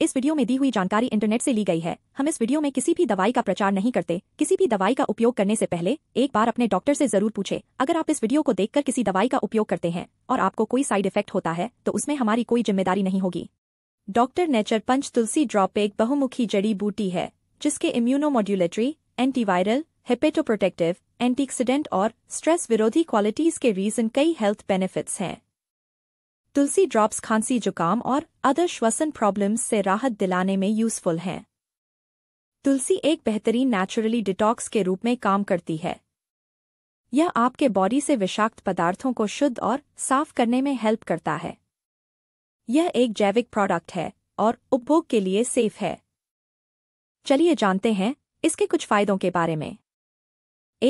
इस वीडियो में दी हुई जानकारी इंटरनेट से ली गई है हम इस वीडियो में किसी भी दवाई का प्रचार नहीं करते किसी भी दवाई का उपयोग करने से पहले एक बार अपने डॉक्टर से जरूर पूछे अगर आप इस वीडियो को देखकर किसी दवाई का उपयोग करते हैं और आपको कोई साइड इफेक्ट होता है तो उसमें हमारी कोई जिम्मेदारी नहीं होगी doctor nature Panch Tulsi drop एक बहुमुखी जड़ी बूटी है जिसके इम्यूनोमोड्यूलेटरी एंटीवायरल हेपेटोप्रोटेक्टिव एंटीक्सीडेंट और स्ट्रेस विरोधी क्वालिटीज के रीजन कई हेल्थ बेनिफिट्स हैं तुलसी ड्रॉप्स खांसी जुकाम और अदर श्वसन प्रॉब्लम्स से राहत दिलाने में यूजफुल हैं तुलसी एक बेहतरीन नेचुरली डिटॉक्स के रूप में काम करती है यह आपके बॉडी से विषाक्त पदार्थों को शुद्ध और साफ करने में हेल्प करता है यह एक जैविक प्रोडक्ट है और उपभोग के लिए सेफ है चलिए जानते हैं इसके कुछ फायदों के बारे में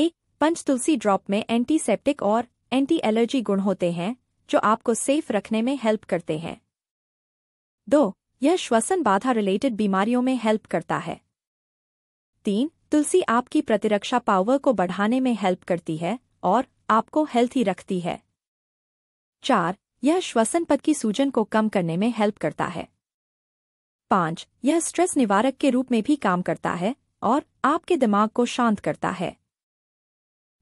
एक पंच तुलसी ड्रॉप में एंटीसेप्टिक और एंटी एलर्जी गुण होते हैं जो आपको सेफ रखने में हेल्प करते हैं दो यह श्वसन बाधा रिलेटेड बीमारियों में हेल्प करता है तीन तुलसी आपकी प्रतिरक्षा पावर को बढ़ाने में हेल्प करती है और आपको हेल्थी रखती है चार यह श्वसन पद की सूजन को कम करने में हेल्प करता है पांच यह स्ट्रेस निवारक के रूप में भी काम करता है और आपके दिमाग को शांत करता है